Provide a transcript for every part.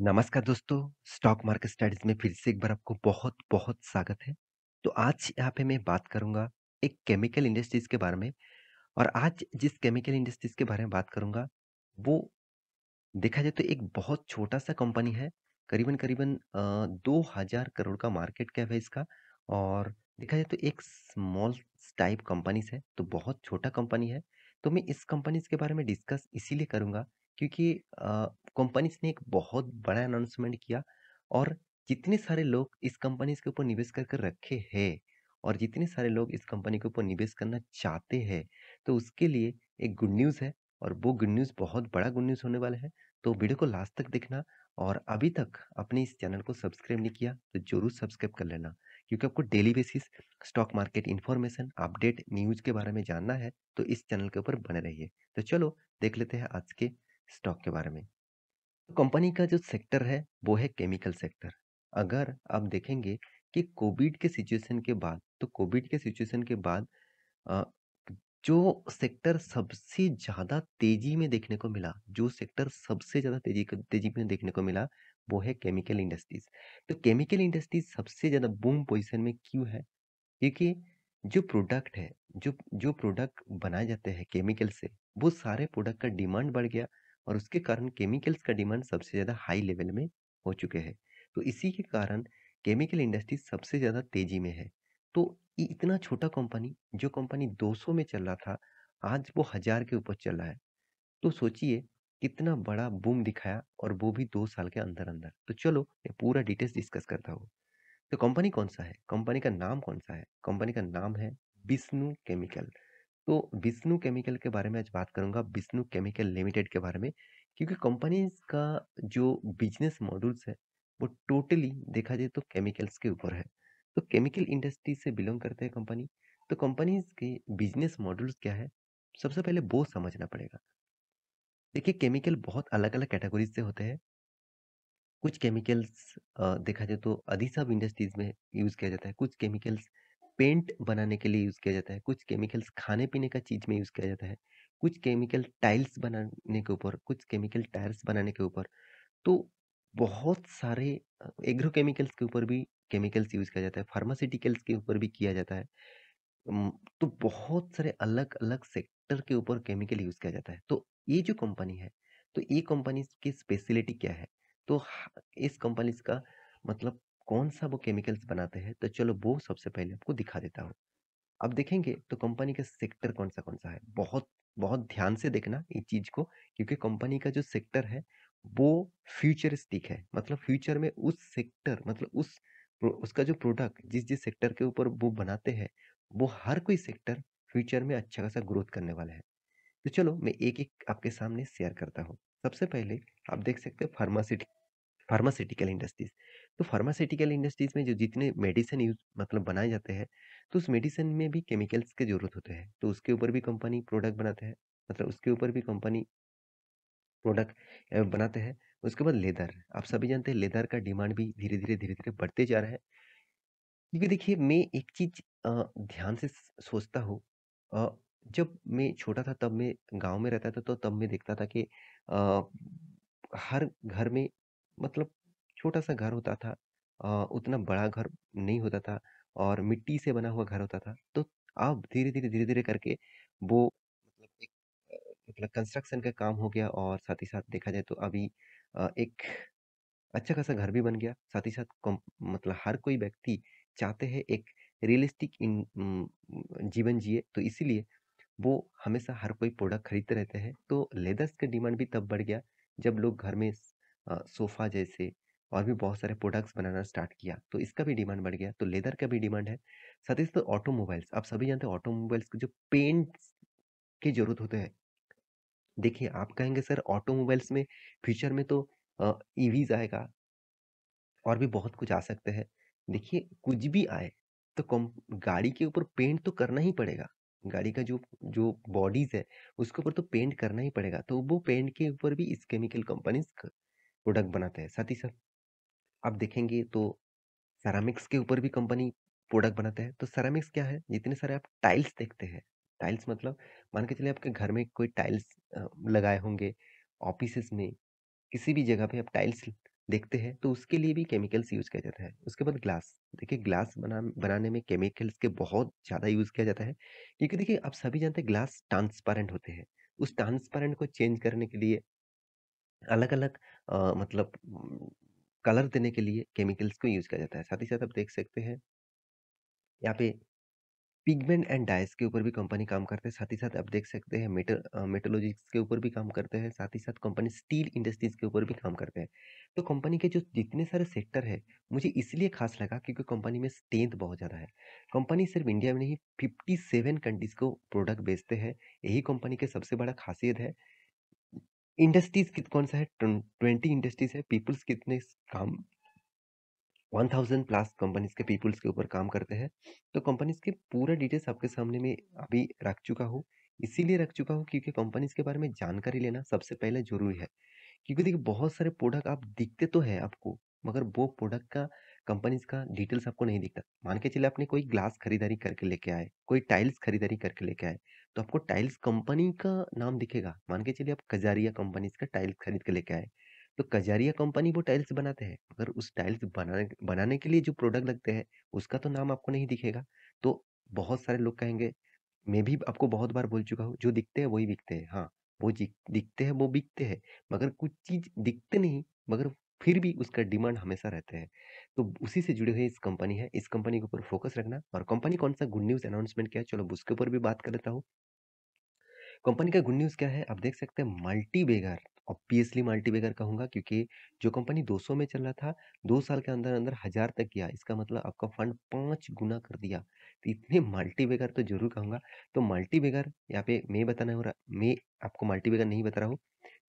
नमस्कार दोस्तों stock market studies में फिर से एक बार आपको बहुत बहुत स्वागत है तो आज यहाँ पे मैं बात करूँगा एक केमिकल इंडस्ट्रीज के बारे में और आज जिस केमिकल इंडस्ट्रीज के बारे में बात करूँगा वो देखा जाए तो एक बहुत छोटा सा कंपनी है करीबन करीबन दो हज़ार करोड़ का मार्केट कैप है इसका और देखा जाए तो एक स्मॉल टाइप कंपनीज है तो बहुत छोटा कंपनी है तो मैं इस कंपनीज के बारे में डिस्कस इसीलिए करूँगा क्योंकि कंपनीज ने एक बहुत बड़ा अनाउंसमेंट किया और जितने सारे लोग इस कंपनीज के ऊपर निवेश करके रखे हैं और जितने सारे लोग इस कंपनी के ऊपर निवेश करना चाहते हैं तो उसके लिए एक गुड न्यूज़ है और वो गुड न्यूज़ बहुत बड़ा गुड न्यूज़ होने वाला है तो वीडियो को लास्ट तक देखना और अभी तक अपने इस चैनल को सब्सक्राइब नहीं किया तो जरूर सब्सक्राइब कर लेना क्योंकि आपको daily basis stock market information update news के बारे में जानना है तो इस चैनल के ऊपर बने रहिए तो चलो देख लेते हैं आज के स्टॉक के बारे में तो कंपनी का जो सेक्टर है वो है केमिकल सेक्टर अगर आप देखेंगे कि कोविड के सिचुएशन के बाद तो कोविड के सिचुएशन के बाद जो सेक्टर सबसे ज़्यादा तेज़ी में देखने को मिला जो सेक्टर सबसे ज़्यादा तेजी तेज़ी में देखने को मिला वो है केमिकल इंडस्ट्रीज तो केमिकल इंडस्ट्रीज सबसे ज़्यादा बूम पोजीशन में क्यों है क्योंकि जो प्रोडक्ट है जो जो प्रोडक्ट बनाए जाते हैं केमिकल से वो सारे प्रोडक्ट का डिमांड बढ़ गया और उसके कारण केमिकल्स का डिमांड सबसे ज़्यादा हाई लेवल में हो चुके हैं तो इसी के कारण केमिकल इंडस्ट्री सबसे ज़्यादा तेज़ी में है तो इतना छोटा कंपनी जो कंपनी 200 में चल रहा था आज वो हज़ार के ऊपर चल रहा है तो सोचिए कितना बड़ा बूम दिखाया और वो भी दो साल के अंदर अंदर तो चलो मैं पूरा डिटेल्स डिस्कस करता हूँ तो कंपनी कौन सा है कंपनी का नाम कौन सा है कंपनी का नाम है विष्णु केमिकल तो विष्णु केमिकल के बारे में आज बात करूंगा विष्णु केमिकल लिमिटेड के बारे में क्योंकि कंपनीज का जो बिजनेस मॉडल्स है वो टोटली देखा जाए तो केमिकल्स के ऊपर है तो केमिकल इंडस्ट्री से बिलोंग करते हैं कंपनी तो कंपनीज के बिजनेस मॉडल्स क्या है सबसे पहले वो समझना पड़ेगा देखिए केमिकल बहुत अलग अलग कैटेगरीज से होते हैं कुछ केमिकल्स देखा जाए तो अधिसाब इंडस्ट्रीज में यूज़ किया जाता है कुछ केमिकल्स पेंट बनाने के लिए यूज़ किया जाता है कुछ केमिकल्स खाने पीने का चीज़ में यूज़ किया जाता है कुछ केमिकल टाइल्स बनाने के ऊपर कुछ केमिकल टायर्स बनाने के ऊपर तो बहुत सारे एग्रोकेमिकल्स के ऊपर भी केमिकल्स यूज़ किया जाता है फार्मास्यूटिकल्स के ऊपर भी किया जाता है तो बहुत सारे अलग अलग सेक्टर के ऊपर केमिकल यूज़ किया जाता है तो ये जो कंपनी है तो ये कंपनी की स्पेशलिटी क्या है तो इस कंपनीज का मतलब कौन सा वो केमिकल्स बनाते हैं तो चलो वो सबसे पहले आपको दिखा देता हूँ अब देखेंगे तो कंपनी का सेक्टर कौन सा कौन सा है बहुत बहुत ध्यान से देखना इस चीज़ को क्योंकि कंपनी का जो सेक्टर है वो फ्यूचरिस्टिक है मतलब फ्यूचर में उस सेक्टर मतलब उस उसका जो प्रोडक्ट जिस जिस सेक्टर के ऊपर वो बनाते हैं वो हर कोई सेक्टर फ्यूचर में अच्छा खासा ग्रोथ करने वाला है तो चलो मैं एक एक आपके सामने शेयर करता हूँ सबसे पहले आप देख सकते हो फार्मास्यूटिक फार्मास्यूटिकल इंडस्ट्रीज तो फार्मास्यूटिकल इंडस्ट्रीज़ में जो जितने मेडिसिन यूज मतलब बनाए जाते हैं तो उस मेडिसिन में भी केमिकल्स की के ज़रूरत होते हैं तो उसके ऊपर भी कंपनी प्रोडक्ट बनाते हैं मतलब उसके ऊपर भी कंपनी प्रोडक्ट बनाते हैं उसके बाद लेदर आप सभी जानते हैं लेदर का डिमांड भी धीरे धीरे धीरे धीरे बढ़ते जा रहा है क्योंकि देखिए मैं एक चीज़ ध्यान से सोचता हूँ जब मैं छोटा था तब मैं गांव में रहता था तो तब मैं देखता था कि आ, हर घर में मतलब छोटा सा घर होता था उतना बड़ा घर नहीं होता था और मिट्टी से बना हुआ घर होता था तो अब धीरे धीरे धीरे धीरे करके वो मतलब एक मतलब कंस्ट्रक्शन का काम हो गया और साथ ही साथ देखा जाए तो अभी एक अच्छा खासा घर भी बन गया साथ ही साथ मतलब हर कोई व्यक्ति चाहते हैं एक रियलिस्टिक जीवन जिए तो इसीलिए वो हमेशा हर कोई प्रोडक्ट खरीदते रहते हैं तो लेदर्स का डिमांड भी तब बढ़ गया जब लोग घर में सोफ़ा जैसे और भी बहुत सारे प्रोडक्ट्स बनाना स्टार्ट किया तो इसका भी डिमांड बढ़ गया तो लेदर का भी डिमांड है साथ ही साथ ऑटोमोबाइल्स आप सभी जानते हैं ऑटोमोबाइल्स के जो पेंट की जरूरत होते हैं देखिए आप कहेंगे सर ऑटोमोबाइल्स में फ्यूचर में तो ईवीज e आएगा और भी बहुत कुछ आ सकते हैं देखिए कुछ भी आए तो कम गाड़ी के ऊपर पेंट तो करना ही पड़ेगा गाड़ी का जो जो बॉडीज़ है उसके ऊपर तो पेंट करना ही पड़ेगा तो वो पेंट के ऊपर भी इस केमिकल कंपनीज प्रोडक्ट बनाते हैं साथ ही साथ आप देखेंगे तो सेरामिक्स के ऊपर भी कंपनी प्रोडक्ट बनाते हैं तो सेरामिक्स क्या है जितने सारे आप टाइल्स देखते हैं टाइल्स मतलब मान के चलिए आपके घर में कोई टाइल्स लगाए होंगे ऑफिस में किसी भी जगह पे आप टाइल्स देखते हैं तो उसके लिए भी केमिकल्स यूज किया जाता है उसके बाद ग्लास देखिए ग्लास बना बनाने में केमिकल्स के बहुत ज़्यादा यूज़ किया जाता है क्योंकि देखिए आप सभी जानते हैं ग्लास ट्रांसपेरेंट होते हैं उस ट्रांसपेरेंट को चेंज करने के लिए अलग अलग आ, मतलब कलर देने के लिए केमिकल्स को यूज किया जाता है साथ ही साथ आप देख सकते हैं यहाँ पे पिगमेंट एंड डाइस के ऊपर भी कंपनी काम करते हैं साथ ही साथ आप देख सकते हैं मेटल मेटोलॉजिक्स के ऊपर भी काम करते हैं साथ ही साथ कंपनी स्टील इंडस्ट्रीज के ऊपर भी काम करते हैं तो कंपनी के जो जितने सारे सेक्टर है मुझे इसलिए खास लगा क्योंकि कंपनी में स्ट्रेंथ बहुत ज़्यादा है कंपनी सिर्फ इंडिया में नहीं फिफ्टी सेवन कंट्रीज़ को प्रोडक्ट बेचते हैं यही कंपनी के सबसे बड़ा खासियत है इंडस्ट्रीज कित कौन सा है ट्वेंटी इंडस्ट्रीज है पीपल्स कितने काम वन थाउजेंड प्लस कंपनीज के पीपल्स के ऊपर काम करते हैं तो कंपनीज के पूरा डिटेल्स आपके सामने में अभी रख चुका हूँ इसीलिए रख चुका हूँ क्योंकि कंपनीज के बारे में जानकारी लेना सबसे पहले जरूरी है क्योंकि देखिए बहुत सारे प्रोडक्ट आप दिखते तो है आपको मगर वो प्रोडक्ट का कंपनीज का डिटेल्स आपको नहीं दिखता मान के चले आपने कोई ग्लास खरीदारी करके लेके आए कोई टाइल्स खरीदारी करके लेके आए तो आपको टाइल्स कंपनी का नाम दिखेगा मान के चलिए आप कजारिया कंपनी का टाइल्स खरीद के लेके आए तो कजारिया कंपनी वो टाइल्स बनाते हैं मगर उस टाइल्स बनाने बनाने के लिए जो प्रोडक्ट लगते हैं उसका तो नाम आपको नहीं दिखेगा तो बहुत सारे लोग कहेंगे मैं भी आपको बहुत बार बोल चुका हूँ जो दिखते हैं वही बिकते हैं हाँ वो दिखते हैं वो बिकते हैं मगर कुछ चीज़ दिखते नहीं मगर फिर भी उसका डिमांड हमेशा रहता है तो उसी से जुड़े हुए इस कंपनी है इस कंपनी के ऊपर फोकस रखना और कंपनी कौन सा गुड न्यूज़ अनाउंसमेंट किया चलो उसके ऊपर भी बात कर लेता हूँ कंपनी का गुड न्यूज़ क्या है आप देख सकते हैं multi bagger obviously multi bagger कहूँगा क्योंकि जो कंपनी 200 में चल रहा था दो साल के अंदर अंदर हज़ार तक किया इसका मतलब आपका फंड पाँच गुना कर दिया तो इतने मल्टी बेगर तो जरूर कहूँगा तो मल्टी बेगर यहाँ पे मैं बताना हो रहा मैं आपको मल्टी बेगर नहीं बता रहा हूँ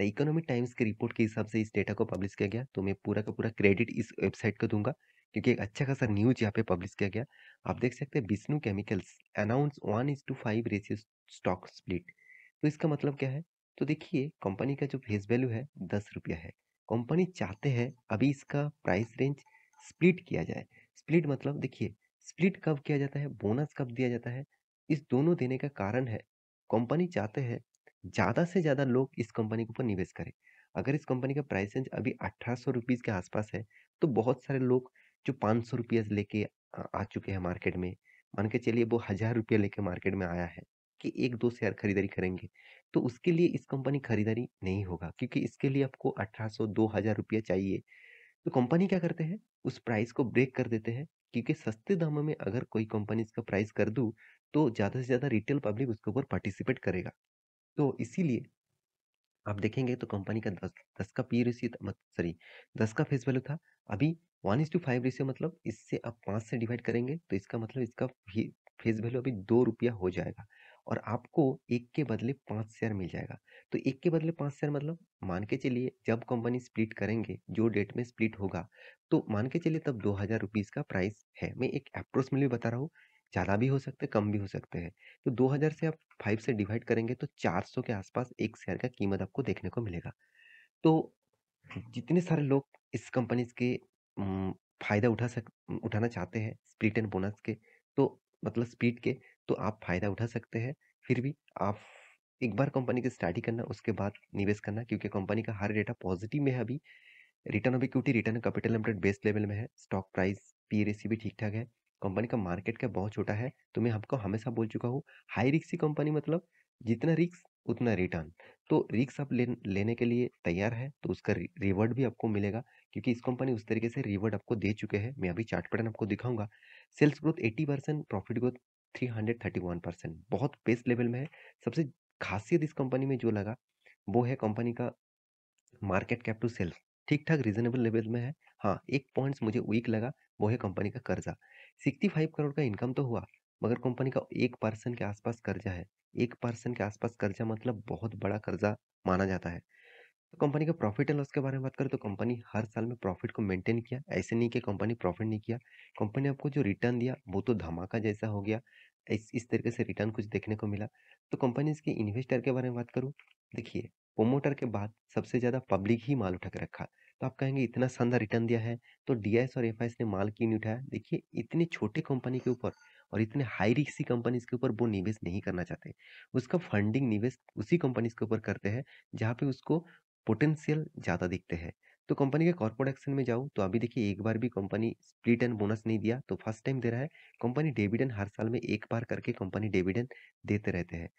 द इकोनॉमिक टाइम्स की रिपोर्ट के हिसाब से इस डेटा को पब्लिश किया गया तो मैं पूरा का पूरा क्रेडिट इस वेबसाइट को दूंगा क्योंकि एक अच्छा खासा न्यूज यहाँ पे पब्लिश किया गया आप देख सकते हैं Vishnu chemicals announce one is two five ratio stock split तो इसका मतलब क्या है तो देखिए कंपनी का जो फेस वैल्यू है दस रुपया है कंपनी चाहते हैं अभी इसका प्राइस रेंज स्प्लिट किया जाए स्प्लिट मतलब देखिए स्प्लिट कब किया जाता है बोनस कब दिया जाता है इस दोनों देने का कारण है कंपनी चाहते हैं ज़्यादा से ज़्यादा लोग इस कंपनी के ऊपर निवेश करें अगर इस कंपनी का प्राइस रेंज अभी अठारह सौ रुपीज़ के आसपास है तो बहुत सारे लोग जो पाँच सौ रुपये लेके आ, आ चुके हैं मार्केट में मान के चलिए वो हज़ार रुपये लेके मार्केट में आया है कि एक दो शेयर खरीदारी करेंगे तो उसके लिए इस कंपनी खरीदारी नहीं होगा क्योंकि इसके लिए आपको अठारह सौ दो हज़ार रुपया चाहिए तो कंपनी क्या करते हैं उस प्राइस को ब्रेक कर देते हैं क्योंकि सस्ते दामों में अगर कोई कंपनी इसका प्राइस कर दूँ तो ज़्यादा से ज़्यादा रिटेल पब्लिक उसके ऊपर पार्टिसिपेट करेगा तो इसीलिए आप देखेंगे तो कंपनी का दस दस का पी रेशियो मत सॉरी दस का फेस वैल्यू था अभी one is two five ratio मतलब इससे आप पाँच से डिवाइड करेंगे तो इसका मतलब इसका फेस वैल्यू अभी दो रुपया हो जाएगा और आपको एक के बदले पाँच शेयर मिल जाएगा तो एक के बदले पाँच शेयर मतलब मान के चलिए जब कंपनी स्प्लिट करेंगे जो डेट में स्प्लिट होगा तो मान के चलिए तब दो हज़ार रुपीज़ का प्राइस है मैं एक अप्रोक्सीमेटली बता रहा हूँ ज़्यादा भी हो सकते हैं कम भी हो सकते हैं तो 2000 से आप फाइव से डिवाइड करेंगे तो 400 के आसपास एक शेयर का कीमत आपको देखने को मिलेगा तो जितने सारे लोग इस कंपनी के फ़ायदा उठा सक उठाना चाहते हैं स्प्लिट एंड बोनस के तो मतलब स्पीड के तो आप फ़ायदा उठा सकते हैं फिर भी आप एक बार कंपनी की स्टडी करना उसके बाद निवेश करना क्योंकि कंपनी का हर डेटा पॉजिटिव में है अभी return of equity return capital limited base level में है स्टॉक प्राइस पी रेसी भी ठीक ठाक है कंपनी का मार्केट कैप बहुत छोटा है तो मैं आपको हमेशा बोल चुका हूँ हाई रिक्स की कंपनी मतलब जितना रिक्स उतना रिटर्न तो रिक्स आप ले, लेने के लिए तैयार है तो उसका रिवर्ड भी आपको मिलेगा क्योंकि इस कंपनी उस तरीके से रिवर्ड आपको दे चुके हैं मैं अभी चार्ट पैटर्न आपको दिखाऊंगा sales growth eighty percent profit growth one percent बहुत बेस्ट लेवल में है सबसे खासियत इस कंपनी में जो लगा वो है कंपनी का मार्केट कैप टू सेल्स ठीक ठाक रीजनेबल लेवल में है हाँ एक पॉइंट्स मुझे वीक लगा वो है कंपनी का कर्जा सिक्सटी फाइव करोड़ का इनकम तो हुआ मगर कंपनी का एक पर्सन के आसपास कर्जा है एक पर्सन के आसपास कर्जा मतलब बहुत बड़ा कर्जा माना जाता है तो कंपनी का प्रॉफिट एंड लॉस के बारे में बात करें तो कंपनी हर साल में प्रॉफिट को मेंटेन किया ऐसे नहीं कि कंपनी प्रॉफिट नहीं किया कंपनी आपको जो रिटर्न दिया वो तो धमाका जैसा हो गया इस इस तरीके से रिटर्न कुछ देखने को मिला तो कंपनीज के इन्वेस्टर के बारे में बात करूँ देखिए प्रोमोटर के बाद सबसे ज़्यादा पब्लिक ही माल उठा के रखा तो आप कहेंगे इतना शानदार रिटर्न दिया है तो डी और एफ ने माल क्यों नहीं उठाया देखिए इतने छोटे कंपनी के ऊपर और इतने हाई रिस्क कंपनीज के ऊपर वो निवेश नहीं करना चाहते उसका फंडिंग निवेश उसी कंपनीज के ऊपर करते हैं जहाँ पे उसको पोटेंशियल ज़्यादा दिखते हैं तो कंपनी के कॉर्पोरेट एक्शन में जाऊँ तो अभी देखिए एक बार भी कंपनी स्प्लिट एंड बोनस नहीं दिया तो फर्स्ट टाइम दे रहा है कंपनी डेविडेंड हर साल में एक बार करके कंपनी डेविडेंड देते रहते हैं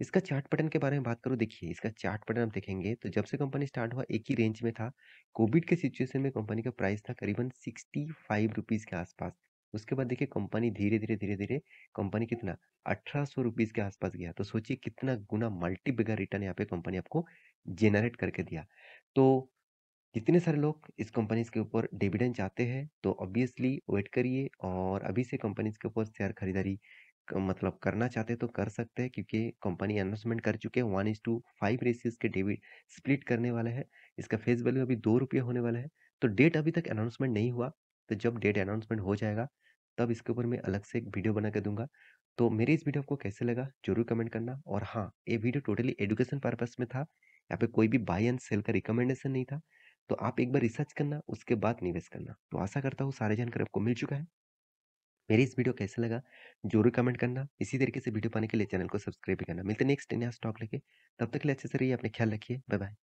इसका चार्ट पैटर्न के बारे में बात करूँ देखिए इसका चार्ट पैटर्न आप देखेंगे तो जब से कंपनी स्टार्ट हुआ एक ही रेंज में था कोविड के सिचुएशन में कंपनी का प्राइस था करीबन सिक्सटी फाइव रुपीज़ के आसपास उसके बाद देखिए कंपनी धीरे धीरे धीरे धीरे कंपनी कितना अठारह सौ रुपीज़ के आसपास गया तो सोचिए कितना गुना मल्टी बिगर रिटर्न यहाँ पे कंपनी आपको जेनरेट करके दिया तो जितने सारे लोग इस कंपनीज के ऊपर डिविडेंड चाहते हैं तो ऑब्वियसली वेट करिए और अभी से कंपनीज के ऊपर शेयर खरीदारी मतलब करना चाहते तो कर सकते हैं क्योंकि कंपनी अनाउंसमेंट कर चुके हैं one is two five ratios के डेबिट स्प्लिट करने वाला है इसका फेस वैल्यू अभी दो रुपये होने वाला है तो डेट अभी तक अनाउंसमेंट नहीं हुआ तो जब डेट अनाउंसमेंट हो जाएगा तब इसके ऊपर मैं अलग से एक वीडियो बना के दूंगा तो मेरे इस वीडियो आपको कैसे लगा जरूर कमेंट करना और हाँ ये वीडियो टोटली एजुकेशन पर्पज में था यहाँ पे कोई भी बाई एंड सेल का रिकमेंडेशन नहीं था तो आप एक बार रिसर्च करना उसके बाद निवेश करना तो आशा करता हूँ सारे जानकारी आपको मिल चुका है मेरी इस वीडियो कैसे लगा जरूर कमेंट करना इसी तरीके से वीडियो पाने के लिए चैनल को सब्सक्राइब भी करना मिलते नेक्स्ट नया स्टॉक लेके तब तक के लिए अच्छे से रहिए अपने ख्याल रखिए बाय बाय